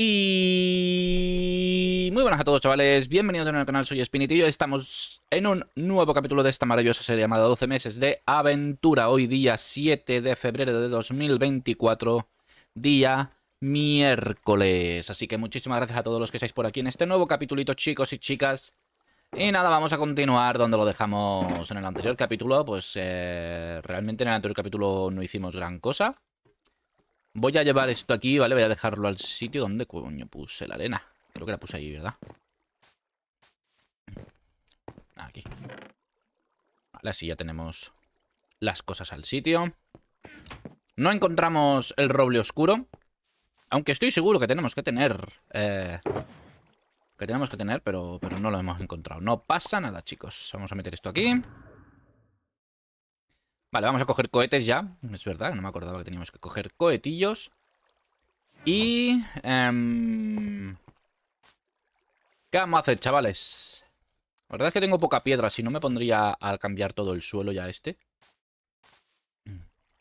Y muy buenas a todos chavales, bienvenidos a nuevo canal, soy Spinit y estamos en un nuevo capítulo de esta maravillosa serie llamada 12 meses de aventura, hoy día 7 de febrero de 2024, día miércoles, así que muchísimas gracias a todos los que estáis por aquí en este nuevo capítulito chicos y chicas, y nada, vamos a continuar donde lo dejamos en el anterior capítulo, pues eh, realmente en el anterior capítulo no hicimos gran cosa, Voy a llevar esto aquí, ¿vale? Voy a dejarlo al sitio donde coño puse la arena. Creo que la puse ahí, ¿verdad? Aquí. Vale, así ya tenemos las cosas al sitio. No encontramos el roble oscuro. Aunque estoy seguro que tenemos que tener... Eh, que tenemos que tener, pero, pero no lo hemos encontrado. No pasa nada, chicos. Vamos a meter esto aquí. Vale, vamos a coger cohetes ya. Es verdad, no me acordaba que teníamos que coger cohetillos. Y... Em, ¿Qué vamos a hacer, chavales? La verdad es que tengo poca piedra, si no me pondría a cambiar todo el suelo ya este.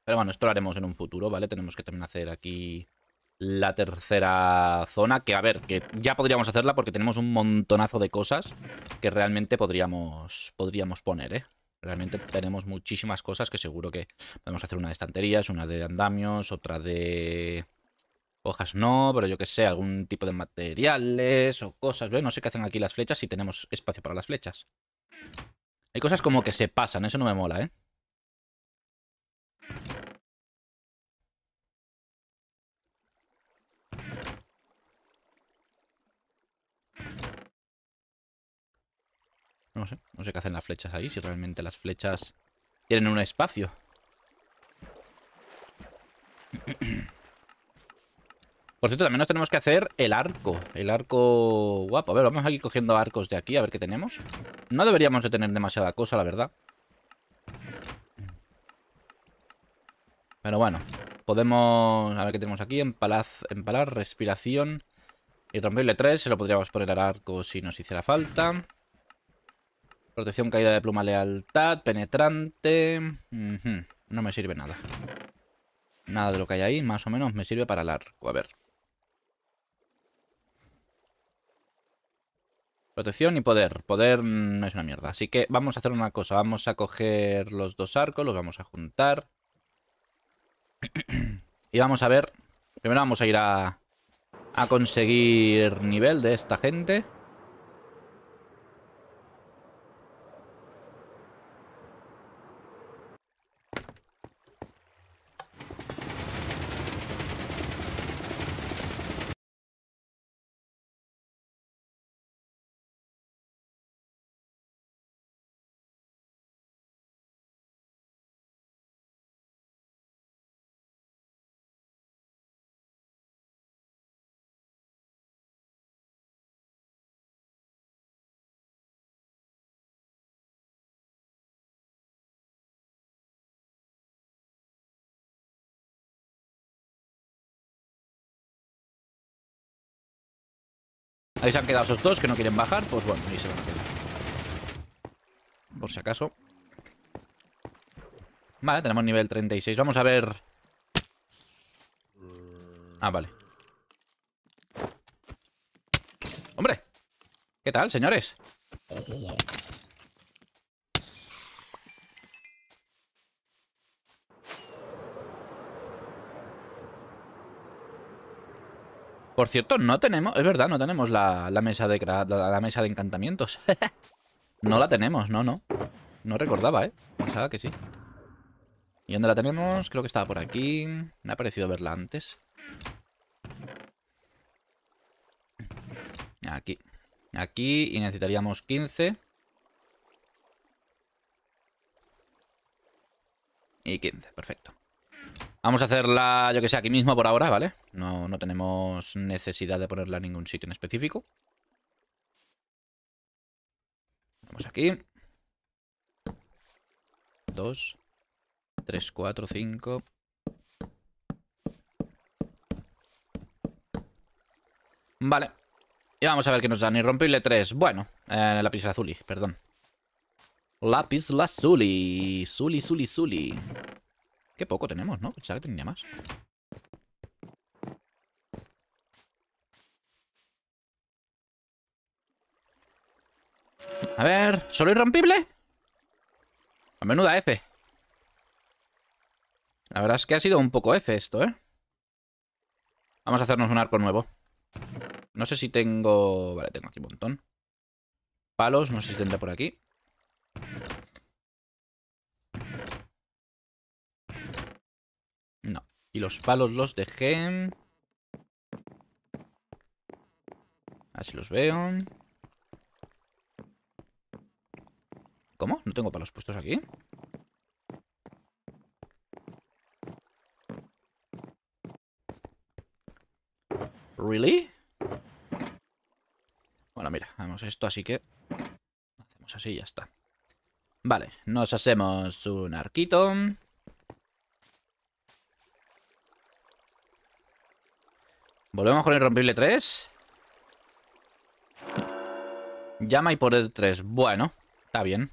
Pero bueno, esto lo haremos en un futuro, ¿vale? Tenemos que también hacer aquí la tercera zona, que a ver, que ya podríamos hacerla porque tenemos un montonazo de cosas que realmente podríamos, podríamos poner, ¿eh? Realmente tenemos muchísimas cosas que seguro que podemos hacer una de estanterías, una de andamios, otra de hojas no, pero yo que sé, algún tipo de materiales o cosas. No sé qué hacen aquí las flechas si tenemos espacio para las flechas. Hay cosas como que se pasan, eso no me mola, ¿eh? No sé, no sé qué hacen las flechas ahí, si realmente las flechas tienen un espacio. Por cierto, también nos tenemos que hacer el arco. El arco guapo. A ver, vamos a ir cogiendo arcos de aquí, a ver qué tenemos. No deberíamos de tener demasiada cosa, la verdad. Pero bueno, podemos... A ver qué tenemos aquí. Empalaz... Empalar, respiración. Irrompible 3, se lo podríamos poner al arco si nos hiciera falta. Protección caída de pluma lealtad, penetrante... No me sirve nada. Nada de lo que hay ahí, más o menos, me sirve para el arco. A ver. Protección y poder. Poder no es una mierda. Así que vamos a hacer una cosa. Vamos a coger los dos arcos, los vamos a juntar. y vamos a ver... Primero vamos a ir a, a conseguir nivel de esta gente. Ahí se han quedado esos dos que no quieren bajar. Pues bueno, ahí se van a quedar. Por si acaso. Vale, tenemos nivel 36. Vamos a ver... Ah, vale. ¡Hombre! ¿Qué tal, señores? Por cierto, no tenemos... Es verdad, no tenemos la, mesa, de, la, mesa de encantamientos. no la tenemos, no, no. No recordaba, ¿eh? Pensaba que sí. ¿Y dónde la tenemos? Creo que estaba por aquí. Me ha parecido verla antes. Aquí. Aquí. Y necesitaríamos 15. Y 15, perfecto. Vamos a hacerla, yo que sé, aquí mismo por ahora, ¿vale? No, tenemos necesidad de ponerla en ningún sitio en específico. Vamos aquí. Dos. Tres, cuatro, cinco. Vale. Y vamos a ver qué nos dan. Irrompible tres Bueno, eh, lápiz lazuli, perdón. Lápiz lazuli. Zuli, zuli, zuli. Qué poco tenemos, ¿no? Pensaba que tenía más. A ver, ¿solo irrompible? A menuda F. La verdad es que ha sido un poco F esto, ¿eh? Vamos a hacernos un arco nuevo. No sé si tengo... Vale, tengo aquí un montón. Palos, no sé si tendrá por aquí. Y los palos los dejé. Así los veo. ¿Cómo? ¿No tengo palos puestos aquí? ¿Really? Bueno, mira, hacemos esto, así que... Hacemos así y ya está. Vale, nos hacemos un arquito. Volvemos con el Irrompible 3. Llama y poder 3. Bueno, está bien.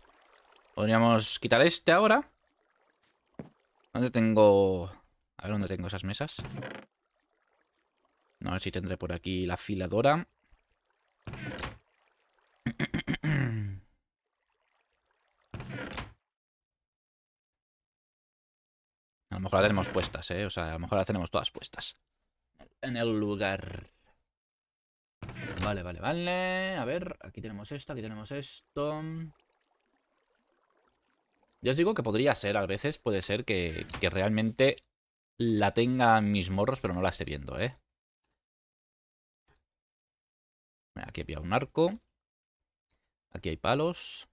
Podríamos quitar este ahora. ¿Dónde tengo...? A ver dónde tengo esas mesas. No, a ver si tendré por aquí la afiladora. A lo mejor las tenemos puestas, ¿eh? O sea, a lo mejor las tenemos todas puestas en el lugar. Vale, vale, vale. A ver, aquí tenemos esto, aquí tenemos esto. Ya os digo que podría ser, a veces puede ser que, realmente la tenga en mis morros, pero no la esté viendo, ¿eh? aquí he un arco. Aquí hay palos.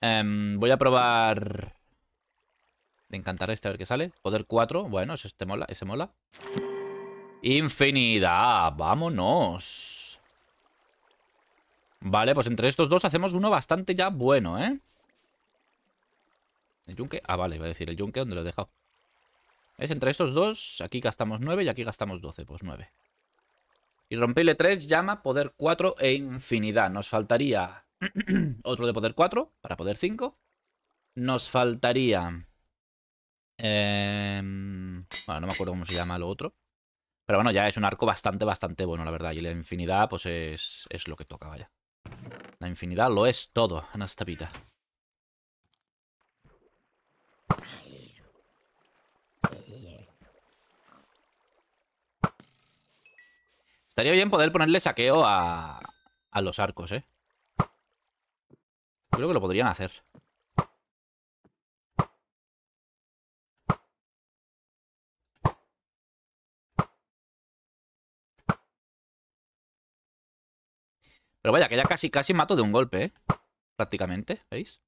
Em, voy a probar te encantará este a ver qué sale. Poder 4, bueno, eso este mola, ese mola. Infinidad, vámonos. Vale, pues entre estos dos hacemos uno bastante ya bueno, ¿eh? ¿El yunque? Ah, vale, iba a decir el yunque, donde lo he dejado? Es entre estos dos, aquí gastamos 9 y aquí gastamos 12, pues 9. Y romperle 3, llama, poder 4 e infinidad. Nos faltaría otro de poder 4 para poder 5. Nos faltaría Em, bueno, no me acuerdo cómo se llama lo otro. Pero bueno, ya es un arco bastante, bastante bueno, la verdad. Y la infinidad, pues es, lo que toca, vaya. La infinidad lo es todo en esta Estaría bien poder ponerle saqueo a, a los arcos, ¿eh? Creo que lo podrían hacer. Pero vaya, que ya casi, casi mato de un golpe, ¿eh? Prácticamente, ¿veis?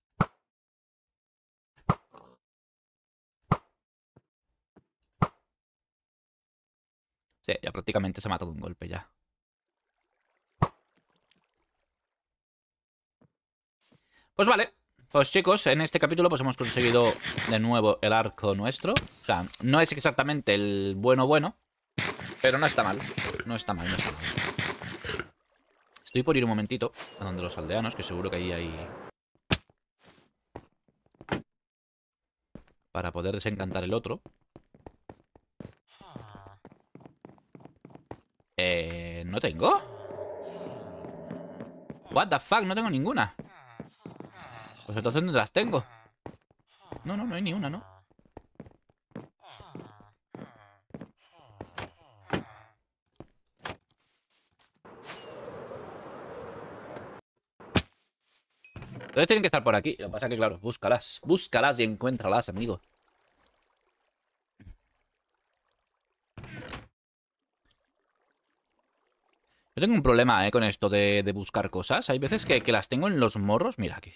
Sí, ya prácticamente se ha matado de un golpe ya. Pues vale. Pues chicos, en este capítulo pues hemos conseguido de nuevo el arco nuestro. O sea, no es exactamente el bueno bueno, pero no está mal. No está mal, no está mal. Estoy por ir un momentito a donde los aldeanos, que seguro que ahí hay... Para poder desencantar el otro. Eh... ¿No tengo? What the fuck, no tengo ninguna. Pues entonces ¿Dónde las tengo. No, no, no hay ni una, ¿no? Entonces tienen que estar por aquí. Lo que pasa es que, claro, búscalas. Búscalas y encuéntralas, amigo. Yo tengo un problema, eh, con esto de, buscar cosas. Hay veces que, que, las tengo en los morros. Mira aquí.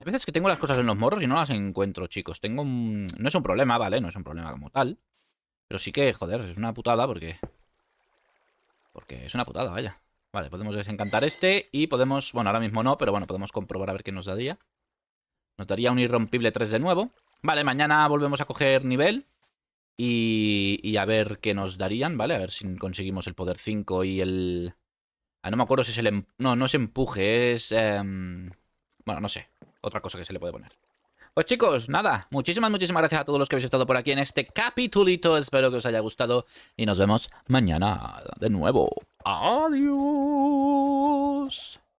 Hay veces que tengo las cosas en los morros y no las encuentro, chicos. Tengo un... No es un problema, ¿vale? No es un problema como tal. Pero sí que, joder, es una putada porque... Porque es una putada, vaya. Vale, podemos desencantar este y podemos... Bueno, ahora mismo no, pero bueno, podemos comprobar a ver qué nos daría. Nos daría un irrompible 3 de nuevo. Vale, mañana volvemos a coger nivel y, a ver qué nos darían, ¿vale? A ver si conseguimos el poder 5 y el... Ah, no me acuerdo si es el... Em, no, no es empuje, es... Em, bueno, no sé. Otra cosa que se le puede poner. Pues chicos, nada, muchísimas, muchísimas gracias a todos los que habéis estado por aquí en este capitulito. Espero que os haya gustado y nos vemos mañana de nuevo. Adiós.